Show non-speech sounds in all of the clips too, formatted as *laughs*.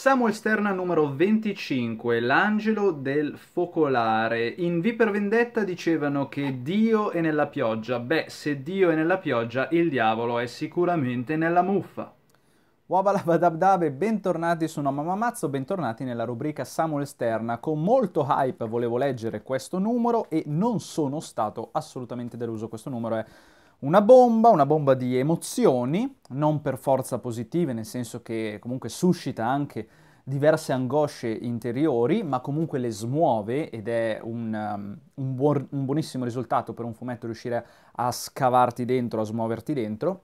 Samuel Sterna numero 25, l'angelo del focolare. In V per vendetta dicevano che Dio è nella pioggia. Beh, se Dio è nella pioggia, il diavolo è sicuramente nella muffa. Wabalabadabdabe, bentornati su No Mamma Mazzo, bentornati nella rubrica Samuel Sterna. Con molto hype volevo leggere questo numero e non sono stato assolutamente deluso. Questo numero è una bomba, una bomba di emozioni, non per forza positive, nel senso che comunque suscita anche diverse angosce interiori, ma comunque le smuove ed è un, um, un, buon, un buonissimo risultato per un fumetto riuscire a scavarti dentro, a smuoverti dentro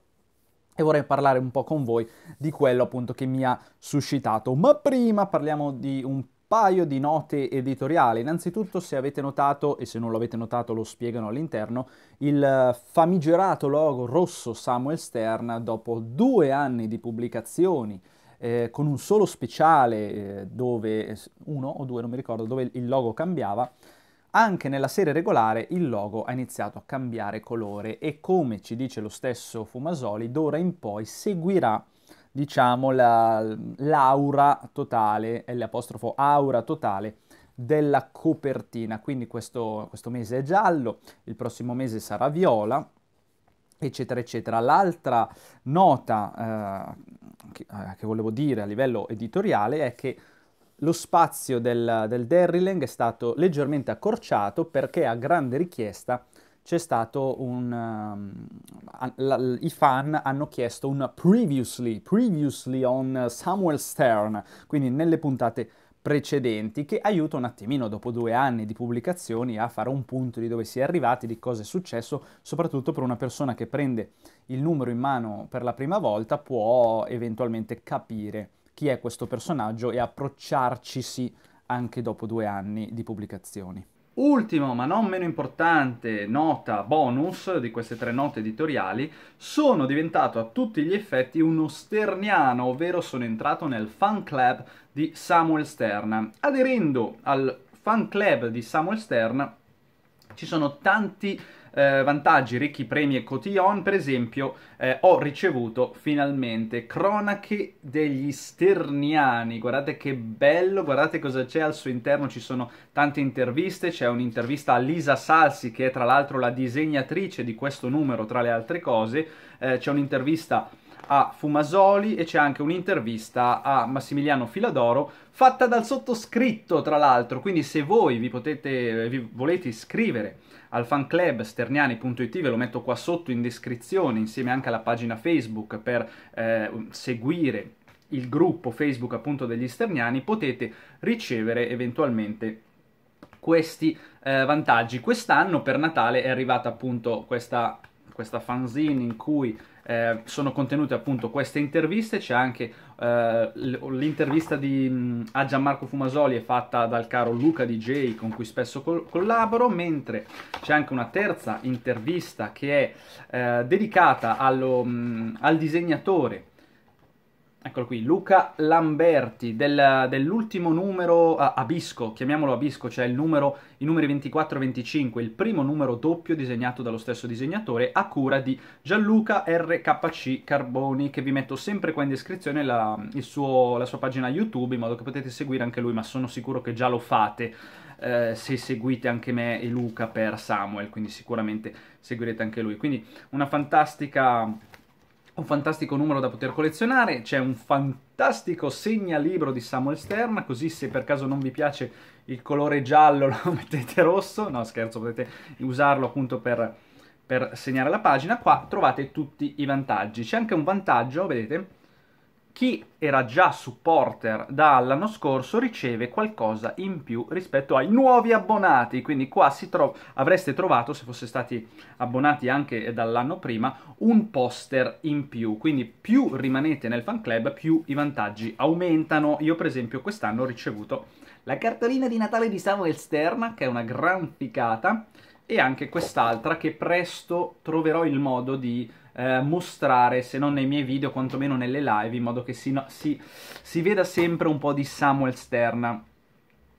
e vorrei parlare un po' con voi di quello appunto che mi ha suscitato. Ma prima parliamo di un paio di note editoriali. Innanzitutto, se avete notato, e se non l'avete notato lo spiegano all'interno, il eh, famigerato logo rosso Samuel Stern, dopo due anni di pubblicazioni, eh, con un solo speciale eh, dove, eh, uno o due, non mi ricordo, dove il logo cambiava, anche nella serie regolare il logo ha iniziato a cambiare colore e come ci dice lo stesso Fumasoli, d'ora in poi seguirà diciamo, la, l'aura totale, l'apostrofo aura totale della copertina. Quindi questo, questo mese è giallo, il prossimo mese sarà viola, eccetera, eccetera. L'altra nota eh, che, eh, che, volevo dire a livello editoriale è che lo spazio del, del Derrylang è stato leggermente accorciato perché a grande richiesta c'è stato un... Um, i fan hanno chiesto un previously, previously on Samuel Stern, quindi nelle puntate precedenti, che aiuta un attimino dopo due anni di pubblicazioni a fare un punto di dove si è arrivati, di cosa è successo, soprattutto per una persona che prende il numero in mano per la prima volta può eventualmente capire chi è questo personaggio e approcciarcisi anche dopo due anni di pubblicazioni. Ultimo, ma non meno importante, nota bonus di queste tre note editoriali, sono diventato a tutti gli effetti uno sterniano, ovvero sono entrato nel fan club di Samuel Stern. Aderendo al fan club di Samuel Stern ci sono tanti eh, vantaggi, ricchi premi e cotillon, per esempio, eh, ho ricevuto finalmente Cronache degli Sterniani. Guardate che bello, guardate cosa c'è al suo interno, ci sono tante interviste, c'è un'intervista a Lisa Salsi che è tra l'altro la disegnatrice di questo numero tra le altre cose, eh, c'è un'intervista a Fumasoli e c'è anche un'intervista a Massimiliano Filadoro fatta dal sottoscritto tra l'altro, quindi se voi vi, potete, vi volete iscrivere al fan club sterniani.it, ve lo metto qua sotto in descrizione insieme anche alla pagina Facebook per eh, seguire il gruppo Facebook appunto degli sterniani, potete ricevere eventualmente questi eh, vantaggi. Quest'anno per Natale è arrivata appunto questa, questa fanzine in cui eh, sono contenute appunto queste interviste, c'è anche eh, l'intervista di, a Gianmarco Fumasoli è fatta dal caro Luca DJ con cui spesso col- collaboro, mentre c'è anche una terza intervista che è eh, dedicata allo, mh, al disegnatore Eccolo qui, Luca Lamberti, del, dell'ultimo numero ah, Abisco, chiamiamolo Abisco, cioè il numero, i numeri 24 e 25, il primo numero doppio disegnato dallo stesso disegnatore a cura di Gianluca RKC Carboni, che vi metto sempre qua in descrizione la, suo, la sua pagina YouTube in modo che potete seguire anche lui, ma sono sicuro che già lo fate. Eh, se seguite anche me e Luca per Samuel, quindi sicuramente seguirete anche lui. Quindi una fantastica un fantastico numero da poter collezionare, c'è un fantastico segnalibro di Samuel Stern, così se per caso non vi piace il colore giallo *laughs* lo mettete rosso, no scherzo, potete usarlo appunto per, per segnare la pagina, qua trovate tutti i vantaggi. C'è anche un vantaggio, vedete, chi era già supporter dall'anno scorso riceve qualcosa in più rispetto ai nuovi abbonati, quindi qua tro- avreste trovato, se fosse stati abbonati anche dall'anno prima, un poster in più, quindi più rimanete nel fan club più i vantaggi aumentano. Io per esempio quest'anno ho ricevuto la cartolina di Natale di Samuel Stern, che è una gran ficata, e anche quest'altra che presto troverò il modo di eh, mostrare, se non nei miei video, quantomeno nelle live, in modo che si, no, si, si veda sempre un po' di Samuel Stern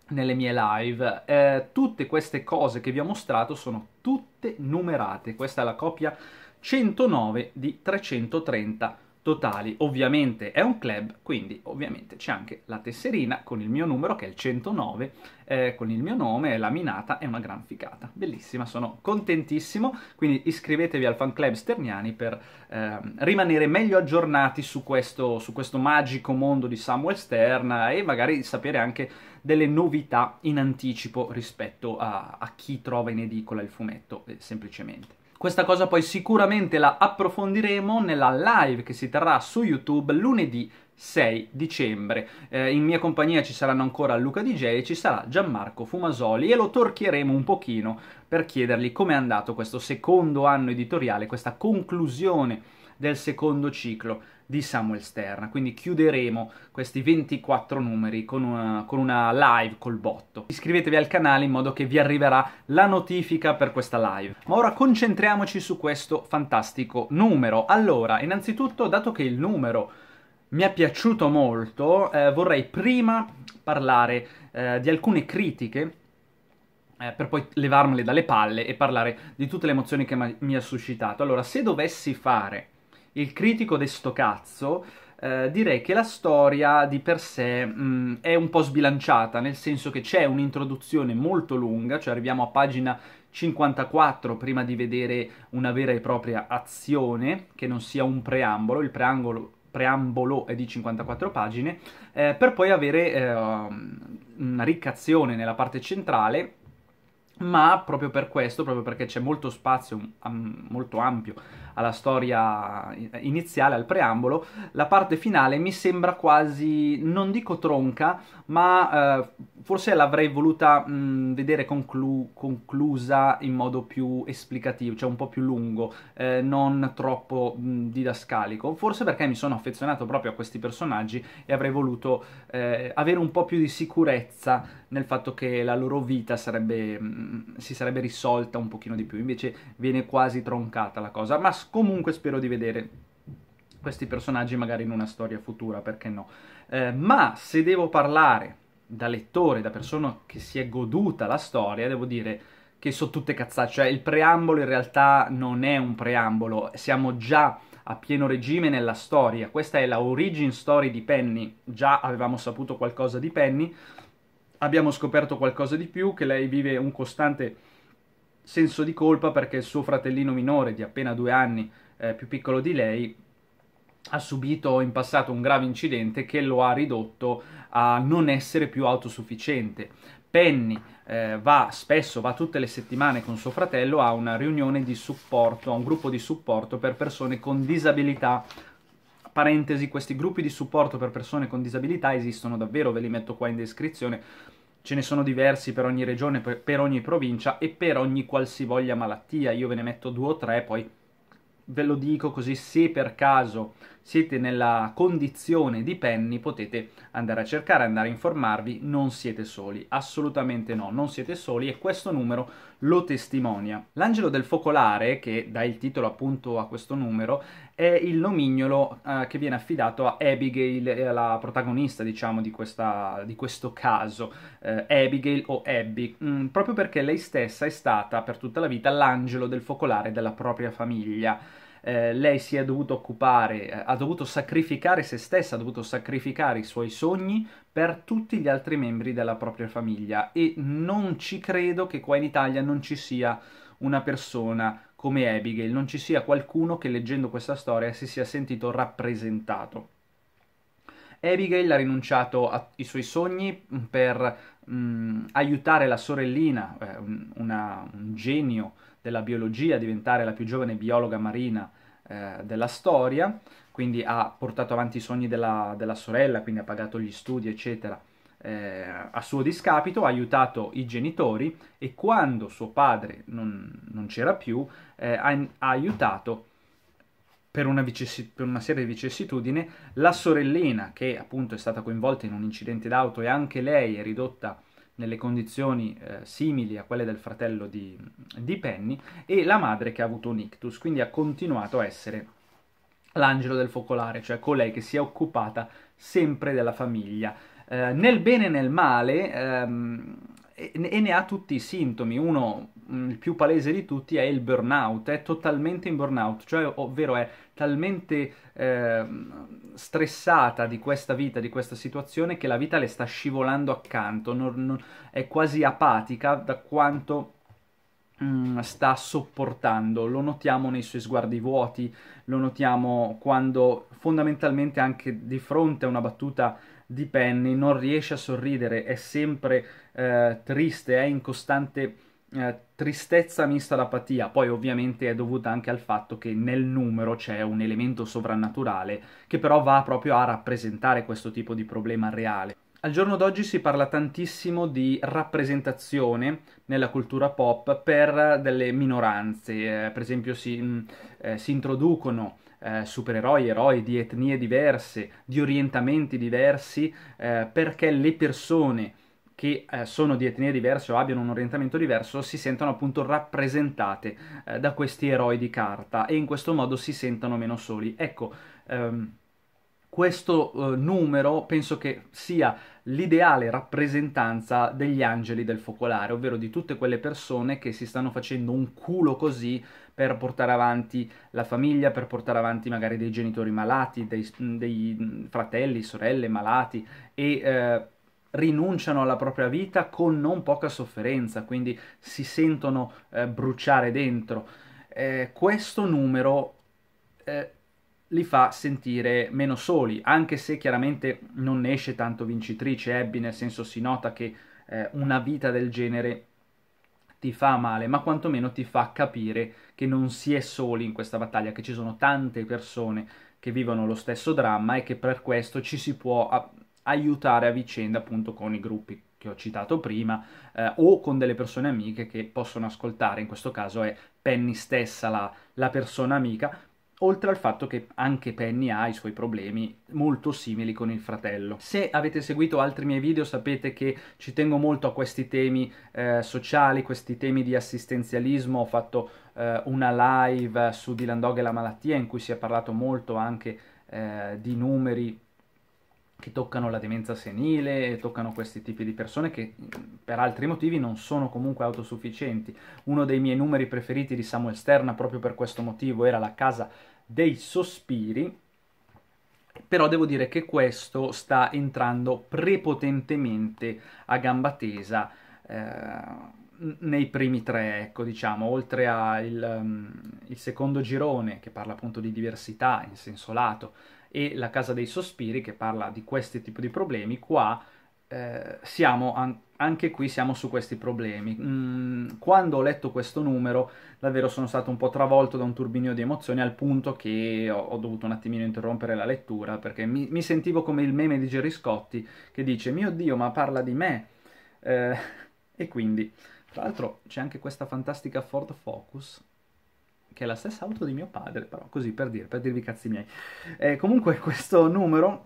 nelle mie live. Eh, tutte queste cose che vi ho mostrato sono tutte numerate. Questa è la copia 109 di 330 totali. Ovviamente è un club, quindi ovviamente c'è anche la tesserina con il mio numero che è il 109, eh, con il mio nome, laminata, è una gran ficata. Bellissima, sono contentissimo, quindi iscrivetevi al fan club Sterniani per eh, rimanere meglio aggiornati su questo, su questo magico mondo di Samuel Stern e magari sapere anche delle novità in anticipo rispetto a, a chi trova in edicola il fumetto, eh, semplicemente. Questa cosa poi sicuramente la approfondiremo nella live che si terrà su YouTube lunedì 6 dicembre. Eh, in mia compagnia ci saranno ancora Luca DJ e ci sarà Gianmarco Fumasoli e lo torchieremo un pochino per chiedergli com'è andato questo secondo anno editoriale, questa conclusione del secondo ciclo di Samuel Stern. Quindi chiuderemo questi 24 numeri con una, con una live col botto. Iscrivetevi al canale in modo che vi arriverà la notifica per questa live. Ma ora concentriamoci su questo fantastico numero. Allora, innanzitutto, dato che il numero mi è piaciuto molto, eh, vorrei prima parlare eh, di alcune critiche eh, per poi levarmele dalle palle e parlare di tutte le emozioni che mi ha suscitato. Allora, se dovessi fare il critico de sto cazzo, eh, direi che la storia di per sé mh, mm, è un po' sbilanciata, nel senso che c'è un'introduzione molto lunga, cioè arriviamo a pagina 54 prima di vedere una vera e propria azione, che non sia un preambolo, il preambolo, preambolo è di 54 pagine, eh, per poi avere eh, una riccazione nella parte centrale ma proprio per questo, proprio perché c'è molto spazio, molto ampio alla storia iniziale, al preambolo, la parte finale mi sembra quasi, non dico tronca, ma eh, forse l'avrei voluta mh, vedere conclu- conclusa in modo più esplicativo, cioè un po' più lungo, eh, non troppo mh, didascalico, forse perché mi sono affezionato proprio a questi personaggi e avrei voluto eh, avere un po' più di sicurezza nel fatto che la loro vita sarebbe, mh, si sarebbe risolta un pochino di più, invece viene quasi troncata la cosa, ma comunque spero di vedere questi personaggi magari in una storia futura, perché no. Eh, ma se devo parlare da lettore, da persona che si è goduta la storia, devo dire che sono tutte cazzate, cioè il preambolo in realtà non è un preambolo, siamo già a pieno regime nella storia, questa è la origin story di Penny, già avevamo saputo qualcosa di Penny, abbiamo scoperto qualcosa di più, che lei vive un costante senso di colpa perché il suo fratellino minore di appena due anni eh, più piccolo di lei ha subito in passato un grave incidente che lo ha ridotto a non essere più autosufficiente. Penny eh, va spesso, va tutte le settimane con suo fratello a una riunione di supporto, a un gruppo di supporto per persone con disabilità. Parentesi, questi gruppi di supporto per persone con disabilità esistono davvero, ve li metto qua in descrizione ce ne sono diversi per ogni regione, per ogni provincia e per ogni qualsivoglia malattia. Io ve ne metto due o tre, poi ve lo dico così se per caso siete nella condizione di Penny potete andare a cercare, andare a informarvi, non siete soli, assolutamente no, non siete soli e questo numero lo testimonia. L'angelo del focolare, che dà il titolo appunto a questo numero, è il nomignolo eh, che viene affidato a Abigail, la protagonista diciamo di, questa, di questo caso, eh, Abigail o Abby, mm, proprio perché lei stessa è stata per tutta la vita l'angelo del focolare della propria famiglia. Eh, lei si è dovuta occupare, eh, ha dovuto sacrificare se stessa, ha dovuto sacrificare i suoi sogni per tutti gli altri membri della propria famiglia e non ci credo che qua in Italia non ci sia una persona come Abigail non ci sia qualcuno che leggendo questa storia si sia sentito rappresentato. Abigail ha rinunciato ai suoi sogni mm, per mh, mm, aiutare la sorellina, eh, una, un genio della biologia, a diventare la più giovane biologa marina eh, della storia, quindi ha portato avanti i sogni della, della sorella, quindi ha pagato gli studi, eccetera eh, a suo discapito, ha aiutato i genitori e quando suo padre non, non c'era più, eh, ha, ha, aiutato per una, per una serie di vicissitudini la sorellina che appunto è stata coinvolta in un incidente d'auto e anche lei è ridotta nelle condizioni eh, simili a quelle del fratello di, di Penny e la madre che ha avuto un ictus, quindi ha continuato a essere l'angelo del focolare, cioè colei che si è occupata sempre della famiglia eh, nel bene e nel male ehm, e ne ha tutti i sintomi. Uno, mm, il più palese di tutti, è il burnout, è totalmente in burnout, cioè ovvero è talmente eh, stressata di questa vita, di questa situazione, che la vita le sta scivolando accanto, non, non, è quasi apatica da quanto mm, sta sopportando lo notiamo nei suoi sguardi vuoti lo notiamo quando fondamentalmente anche di fronte a una battuta di Penny non riesce a sorridere, è sempre eh, triste, è in costante eh, tristezza mista ad Poi ovviamente è dovuta anche al fatto che nel numero c'è un elemento sovrannaturale che però va proprio a rappresentare questo tipo di problema reale. Al giorno d'oggi si parla tantissimo di rappresentazione nella cultura pop per delle minoranze, eh, per esempio si, mh, mm, eh, si introducono eh, supereroi, eroi di etnie diverse, di orientamenti diversi, eh, perché le persone che eh, sono di etnie diverse o abbiano un orientamento diverso si sentono appunto rappresentate eh, da questi eroi di carta e in questo modo si sentono meno soli. Ecco, ehm, questo eh, numero penso che sia l'ideale rappresentanza degli angeli del focolare, ovvero di tutte quelle persone che si stanno facendo un culo così per portare avanti la famiglia, per portare avanti magari dei genitori malati, dei, dei fratelli, sorelle malati e... Eh, rinunciano alla propria vita con non poca sofferenza, quindi si sentono eh, bruciare dentro. Eh, questo numero eh, li fa sentire meno soli, anche se chiaramente non ne esce tanto vincitrice Abby, nel senso si nota che eh, una vita del genere ti fa male, ma quantomeno ti fa capire che non si è soli in questa battaglia, che ci sono tante persone che vivono lo stesso dramma e che per questo ci si può a aiutare a vicenda appunto con i gruppi che ho citato prima eh, o con delle persone amiche che possono ascoltare, in questo caso è Penny stessa la, la persona amica, oltre al fatto che anche Penny ha i suoi problemi molto simili con il fratello. Se avete seguito altri miei video sapete che ci tengo molto a questi temi eh, sociali, questi temi di assistenzialismo, ho fatto eh, una live su Dylan Dog e la malattia in cui si è parlato molto anche eh, di numeri che toccano la demenza senile, toccano questi tipi di persone che per altri motivi non sono comunque autosufficienti. Uno dei miei numeri preferiti di Samuel Sterna proprio per questo motivo era la casa dei sospiri, però devo dire che questo sta entrando prepotentemente a gamba tesa eh, nei primi tre, ecco, diciamo, oltre al um, secondo girone che parla appunto di diversità in senso lato, e La Casa dei Sospiri che parla di questi tipi di problemi, qua eh, siamo an- anche qui siamo su questi problemi. Mm, quando ho letto questo numero, davvero sono stato un po' travolto da un turbinio di emozioni al punto che ho, ho dovuto un attimino interrompere la lettura perché mi, mi, sentivo come il meme di Gerry Scotti che dice: Mio Dio, ma parla di me! Eh, *laughs* e quindi, tra l'altro, c'è anche questa fantastica Ford Focus che è la stessa auto di mio padre, però così per dire, per dirvi cazzi miei. Eh, comunque *laughs* questo numero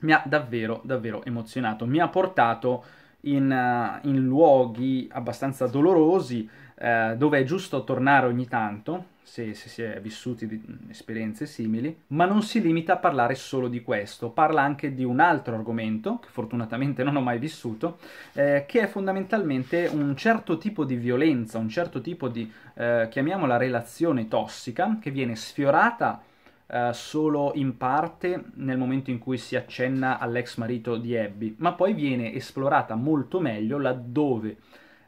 mi ha davvero, davvero emozionato, mi ha portato in, eh, in luoghi abbastanza dolorosi, eh, dove è giusto tornare ogni tanto, se, se si è vissuti esperienze simili, ma non si limita a parlare solo di questo, parla anche di un altro argomento, che fortunatamente non ho mai vissuto, eh, che è fondamentalmente un certo tipo di violenza, un certo tipo di, eh, chiamiamola relazione tossica, che viene sfiorata Uh, solo in parte nel momento in cui si accenna all'ex marito di Abby, ma poi viene esplorata molto meglio laddove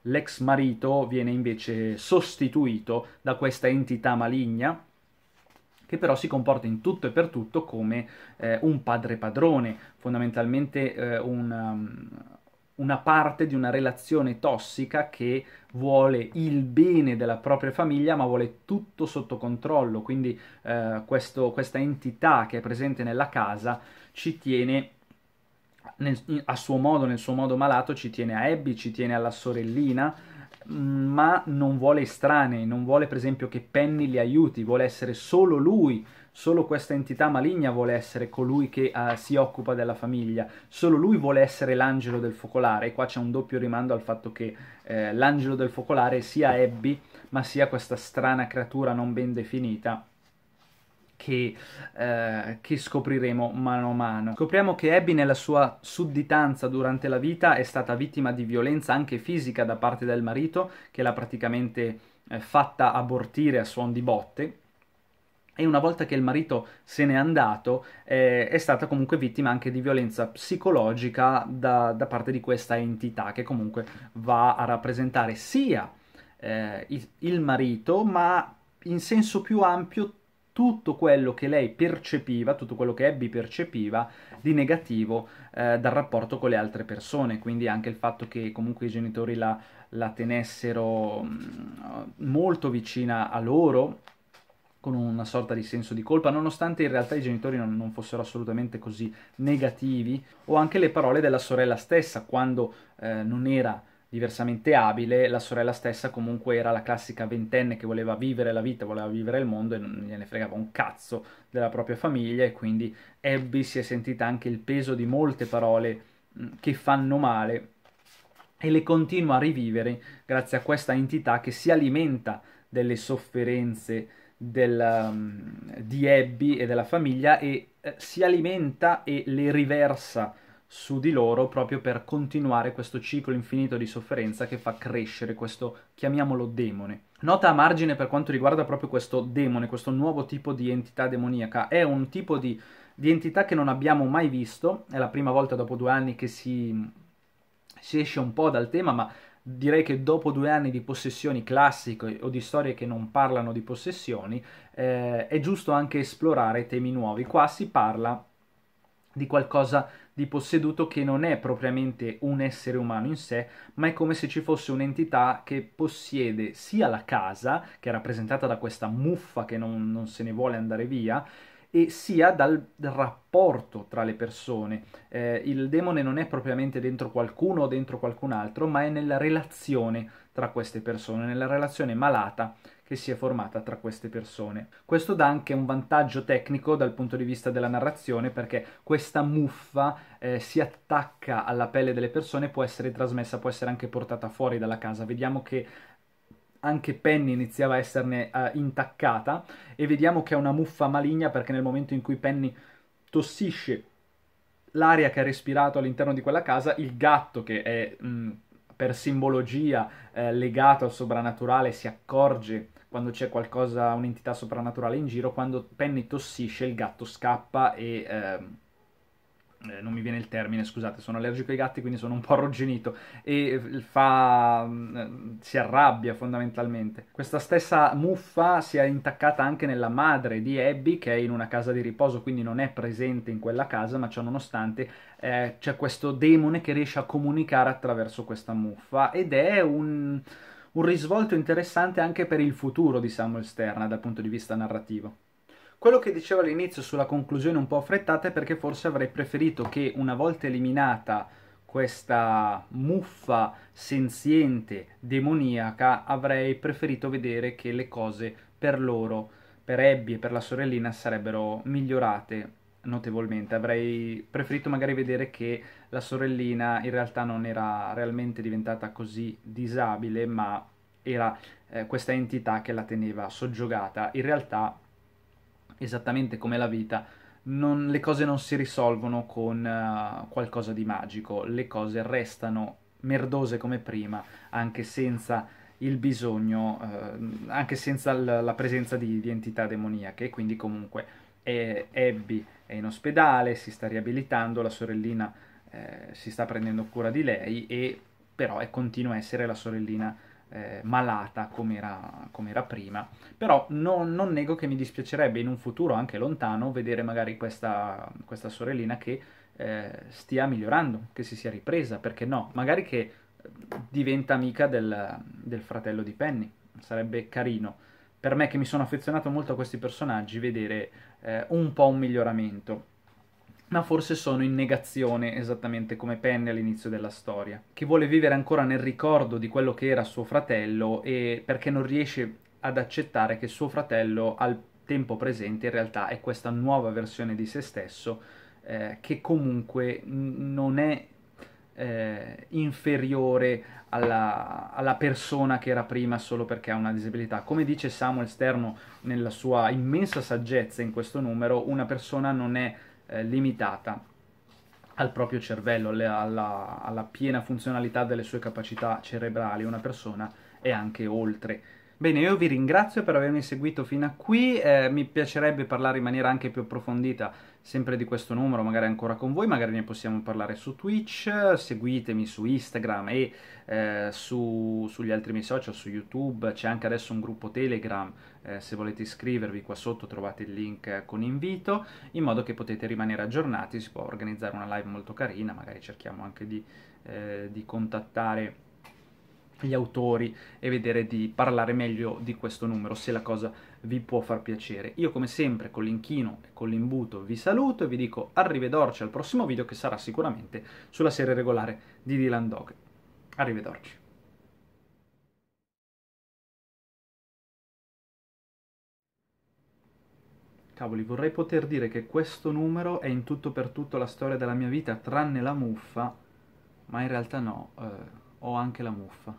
L'ex marito viene invece sostituito da questa entità maligna che però si comporta in tutto e per tutto come eh, un padre padrone, fondamentalmente eh, un, um, una parte di una relazione tossica che vuole il bene della propria famiglia ma vuole tutto sotto controllo, quindi eh, questo, questa entità che è presente nella casa ci tiene nel, a suo modo, nel suo modo malato, ci tiene a Abby, ci tiene alla sorellina, mm, ma non vuole estranei, non vuole per esempio che Penny li aiuti, vuole essere solo lui, solo questa entità maligna vuole essere colui che uh, si occupa della famiglia, solo lui vuole essere l'angelo del focolare, e qua c'è un doppio rimando al fatto che eh, l'angelo del focolare sia Abby, ma sia questa strana creatura non ben definita che, eh, che, scopriremo mano a mano. Scopriamo che Abby nella sua sudditanza durante la vita è stata vittima di violenza anche fisica da parte del marito che l'ha praticamente eh, fatta abortire a suon di botte e una volta che il marito se n'è andato eh, è stata comunque vittima anche di violenza psicologica da, da parte di questa entità che comunque va a rappresentare sia eh, il marito ma in senso più ampio tutto quello che lei percepiva, tutto quello che Abby percepiva di negativo eh, dal rapporto con le altre persone, quindi anche il fatto che comunque i genitori la, la tenessero mh, mm, molto vicina a loro, con una sorta di senso di colpa, nonostante in realtà i genitori non, non, fossero assolutamente così negativi, o anche le parole della sorella stessa quando eh, non era diversamente abile, la sorella stessa comunque era la classica ventenne che voleva vivere la vita, voleva vivere il mondo e non gliene fregava un cazzo della propria famiglia e quindi Abby si è sentita anche il peso di molte parole mm, che fanno male e le continua a rivivere grazie a questa entità che si alimenta delle sofferenze del, um, di Abby e della famiglia e eh, si alimenta e le riversa su di loro proprio per continuare questo ciclo infinito di sofferenza che fa crescere questo, chiamiamolo demone. Nota a margine per quanto riguarda proprio questo demone, questo nuovo tipo di entità demoniaca, è un tipo di, di entità che non abbiamo mai visto, è la prima volta dopo due anni che si, si esce un po' dal tema, ma direi che dopo due anni di possessioni classiche o di storie che non parlano di possessioni, eh, è giusto anche esplorare temi nuovi. Qua si parla di qualcosa di posseduto che non è propriamente un essere umano in sé, ma è come se ci fosse un'entità che possiede sia la casa, che è rappresentata da questa muffa che non, non se ne vuole andare via, e sia dal rapporto tra le persone. Eh, il demone non è propriamente dentro qualcuno o dentro qualcun altro, ma è nella relazione tra queste persone, nella relazione malata che si è formata tra queste persone. Questo dà anche un vantaggio tecnico dal punto di vista della narrazione perché questa muffa eh, si attacca alla pelle delle persone, può essere trasmessa, può essere anche portata fuori dalla casa. Vediamo che anche Penny iniziava a esserne uh, intaccata e vediamo che è una muffa maligna perché nel momento in cui Penny tossisce l'aria che ha respirato all'interno di quella casa, il gatto che è mh, mm, per simbologia eh, legato al soprannaturale si accorge quando c'è qualcosa, un'entità soprannaturale in giro, quando Penny tossisce il gatto scappa e... Eh, eh, non mi viene il termine, scusate, sono allergico ai gatti, quindi sono un po' arrugginito e eh, fa, mm, eh, si arrabbia fondamentalmente. Questa stessa muffa si è intaccata anche nella madre di Abby, che è in una casa di riposo, quindi non è presente in quella casa, ma ciò nonostante eh, c'è questo demone che riesce a comunicare attraverso questa muffa ed è un, un risvolto interessante anche per il futuro di Samuel Sterna dal punto di vista narrativo. Quello che dicevo all'inizio sulla conclusione un po' affrettata è perché forse avrei preferito che una volta eliminata questa muffa senziente demoniaca avrei preferito vedere che le cose per loro, per Abby e per la sorellina sarebbero migliorate notevolmente. Avrei preferito magari vedere che la sorellina in realtà non era realmente diventata così disabile, ma era eh, questa entità che la teneva soggiogata. In realtà esattamente come la vita, non, le cose non si risolvono con uh, qualcosa di magico, le cose restano merdose come prima, anche senza il bisogno, uh, anche senza l- la presenza di, di, entità demoniache. E quindi comunque è, Abby è in ospedale, si sta riabilitando, la sorellina eh, si sta prendendo cura di lei e però è, eh, continua a essere la sorellina eh, malata come era, come era, prima, però no, non nego che mi dispiacerebbe in un futuro anche lontano vedere magari questa, questa sorellina che eh, stia migliorando, che si sia ripresa, perché no, magari che eh, diventa amica del, del fratello di Penny, sarebbe carino. Per me che mi sono affezionato molto a questi personaggi, vedere eh, un po' un miglioramento ma forse sono in negazione, esattamente come Penny all'inizio della storia, che vuole vivere ancora nel ricordo di quello che era suo fratello e perché non riesce ad accettare che suo fratello al tempo presente in realtà è questa nuova versione di se stesso eh, che comunque non è eh, inferiore alla, alla, persona che era prima solo perché ha una disabilità. Come dice Samuel Sterno nella sua immensa saggezza in questo numero, una persona non è eh, limitata al proprio cervello, le, alla, alla piena funzionalità delle sue capacità cerebrali. Una persona è anche oltre. Bene, io vi ringrazio per avermi seguito fino a qui, eh, mi piacerebbe parlare in maniera anche più approfondita sempre di questo numero, magari ancora con voi, magari ne possiamo parlare su Twitch, seguitemi su Instagram e eh, su, sugli altri miei social, su YouTube, c'è anche adesso un gruppo Telegram, eh, se volete iscrivervi qua sotto trovate il link eh, con invito, in modo che potete rimanere aggiornati, si può organizzare una live molto carina, magari cerchiamo anche di, eh, di contattare gli autori e vedere di parlare meglio di questo numero se la cosa vi può far piacere. Io come sempre con l'inchino e con l'imbuto vi saluto e vi dico arrivederci al prossimo video che sarà sicuramente sulla serie regolare di Dylan Dog. Arrivederci. Cavoli, vorrei poter dire che questo numero è in tutto per tutto la storia della mia vita, tranne la muffa, ma in realtà no, eh, ho anche la muffa.